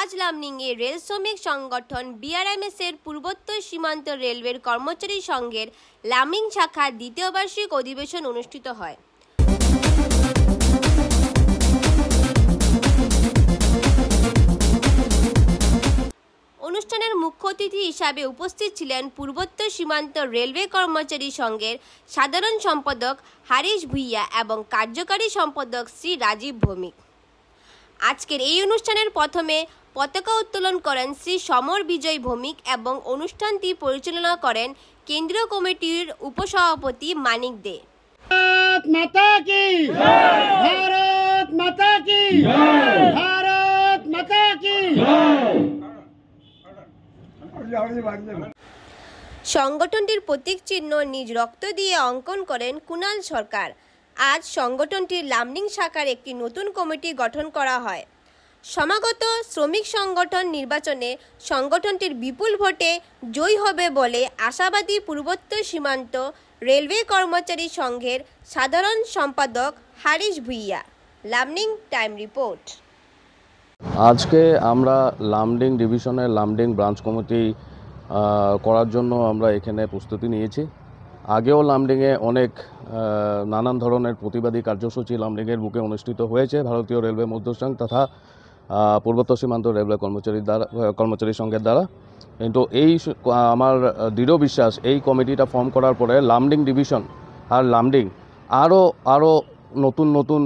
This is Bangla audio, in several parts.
আজ লামনিংয়ে রেল শ্রমিক সংগঠন বিআরএমএস এর পূর্বোত্তর সীমান্ত রেলওয়ের কর্মচারী সংঘের লামিং শাখার দ্বিতীয় বার্ষিক অধিবেশন অনুষ্ঠিত হয় অনুষ্ঠানের মুখ্য অতিথি হিসাবে উপস্থিত ছিলেন পূর্বোত্তর সীমান্ত রেলওয়ে কর্মচারী সংঘের সাধারণ সম্পাদক হারিশ ভুইয়া এবং কার্যকারী সম্পাদক শ্রী রাজীব ভৌমিক আজকের এই অনুষ্ঠানের প্রথমে পতাকা উত্তোলন করেন শ্রী সমর বিজয় ভৌমিক এবং অনুষ্ঠানটি পরিচালনা করেন কেন্দ্রীয় কমিটির উপসভাপতি মানিক দে সংগঠনটির প্রতীক চিহ্ন নিজ রক্ত দিয়ে অঙ্কন করেন কুনাল সরকার আজ সংগঠনটির লামডিং শাখার একটি নতুন কমিটি গঠন করা হয় সমাগত শ্রমিক সংগঠন নির্বাচনে সংগঠনটির বিপুল ভোটে জয়ী হবে বলে আশাবাদী পূর্বোত্তর সীমান্ত রেলওয়ে কর্মচারী সংঘের সাধারণ সম্পাদক হারিশ ভুইয়া লামডিং টাইম রিপোর্ট আজকে আমরা লামডিং ডিভিশনের লামডিং ব্রাঞ্চ কমিটি করার জন্য আমরা এখানে প্রস্তুতি নিয়েছি আগেও লামডিংয়ে অনেক নানান ধরনের প্রতিবাদী কার্যসূচি লামডিংয়ের বুকে অনুষ্ঠিত হয়েছে ভারতীয় রেলওয়ে মধ্যসং তথা পূর্বত্তর সীমান্ত রেলওয়ে কর্মচারী দ্বারা কর্মচারী সংঘের দ্বারা কিন্তু এই আমার দৃঢ় বিশ্বাস এই কমিটিটা ফর্ম করার পরে লামডিং ডিভিশন আর লামডিং আরও আরও নতুন নতুন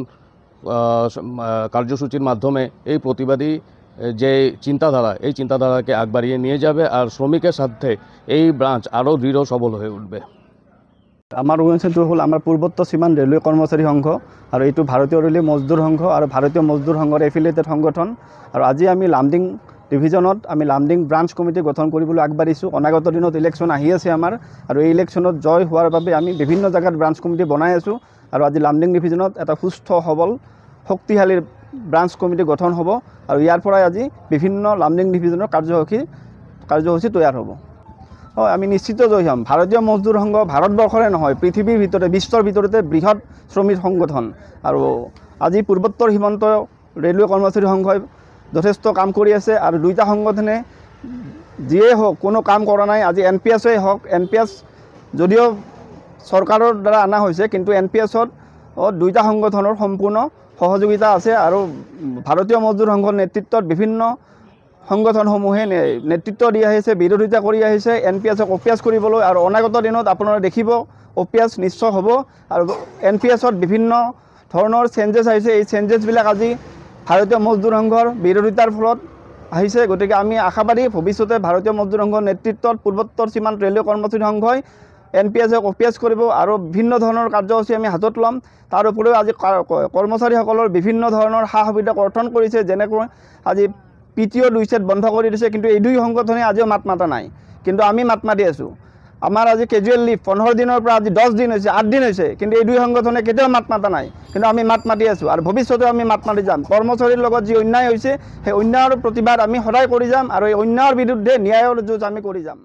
কার্যসূচির মাধ্যমে এই প্রতিবাদী যে চিন্তাধারা এই চিন্তাধারাকে আগবাড়িয়ে নিয়ে যাবে আর শ্রমিকের সাথে এই ব্রাঞ্চ আরও দৃঢ় সবল হয়ে উঠবে আমাৰ অনুষ্ঠানটো হ'ল আমাৰ পূৰ্বত্ব সীমান ৰেলৱে কৰ্মচাৰী সংঘ আৰু এইটো ভাৰতীয় ৰেলৱে মজদুৰ সংঘ আৰু ভাৰতীয় মজদুৰ সংঘৰ এফিলিয়েটেড সংগঠন আৰু আজি আমি লামডিং ডিভিজনত আমি লামডিং ব্ৰাঞ্চ কমিটি গঠন কৰিবলৈ আগবাঢ়িছোঁ অনাগত দিনত ইলেকশ্যন আহি আছে আমাৰ আৰু এই ইলেকশ্যনত জয় হোৱাৰ বাবে আমি বিভিন্ন জেগাত ব্ৰাঞ্চ কমিটি বনাই আছোঁ আৰু আজি লামডিং ডিভিজনত এটা সুস্থ সবল শক্তিশালী ব্ৰাঞ্চ কমিটি গঠন হ'ব আৰু ইয়াৰ পৰাই আজি বিভিন্ন লামডিং ডিভিজনৰ কাৰ্যসূচী কাৰ্যসূচী তৈয়াৰ হ'ব হয় আমি নিশ্চিত জয় হ'ম ভাৰতীয় মজদুৰ সংঘ ভাৰতবৰ্ষৰে নহয় পৃথিৱীৰ ভিতৰতে বিশ্বৰ ভিতৰতে বৃহৎ শ্ৰমিক সংগঠন আৰু আজি পূৰ্বোত্তৰ সীমান্ত ৰেলৱে কৰ্মচাৰী সংঘই যথেষ্ট কাম কৰি আছে আৰু দুয়োটা সংগঠনে যিয়ে হওক কোনো কাম কৰা নাই আজি এন পি এছেই হওক এন পি এছ যদিও চৰকাৰৰ দ্বাৰা অনা হৈছে কিন্তু এন পি এছত দুয়োটা সংগঠনৰ সম্পূৰ্ণ সহযোগিতা আছে আৰু ভাৰতীয় মজদুৰ সংঘৰ নেতৃত্বত বিভিন্ন সংগঠনসমূহে নেতৃত্ব দি আহিছে বিৰোধিতা কৰি আহিছে এন পি এছক অপিয়াজ কৰিবলৈ আৰু অনাগত দিনত আপোনাৰ দেখিব অপিয়াজ নিশ্চয় হ'ব আৰু এন পি এছত বিভিন্ন ধৰণৰ চেঞ্জেছ আহিছে এই চেঞ্জেছবিলাক আজি ভাৰতীয় মজদুৰ সংঘৰ বিৰোধিতাৰ ফলত আহিছে গতিকে আমি আশাবাদী ভৱিষ্যতে ভাৰতীয় মজদুৰ সংঘৰ নেতৃত্বত পূৰ্বোত্তৰ সীমান্ত ৰেলৱে কৰ্মচাৰী সংঘই এন পি এছক অপিয়াজ কৰিব আৰু বিভিন্ন ধৰণৰ কাৰ্যসূচী আমি হাতত ল'ম তাৰ উপৰিও আজি কৰ্মচাৰীসকলৰ বিভিন্ন ধৰণৰ সা সুবিধা কৰ্তন কৰিছে যেনেকৈ আজি পি টি অ' দুই ছেট বন্ধ কৰি দিছে কিন্তু এই দুই সংগঠনে আজিও মাত মাতা নাই কিন্তু আমি মাত মাতি আছোঁ আমাৰ আজি কেজুৱেল লীভ পোন্ধৰ দিনৰ পৰা আজি দহ দিন হৈছে আঠ দিন হৈছে কিন্তু এই দুই সংগঠনে কেতিয়াও মাত মাতা নাই কিন্তু আমি মাত মাতি আছোঁ আৰু ভৱিষ্যতেও আমি মাত মাতি যাম কৰ্মচাৰীৰ লগত যি অন্যায় হৈছে সেই অন্যায়ৰ প্ৰতিবাদ আমি সদায় কৰি যাম আৰু এই অন্যায়ৰ বিৰুদ্ধে ন্যায়ৰ যুঁজ আমি কৰি যাম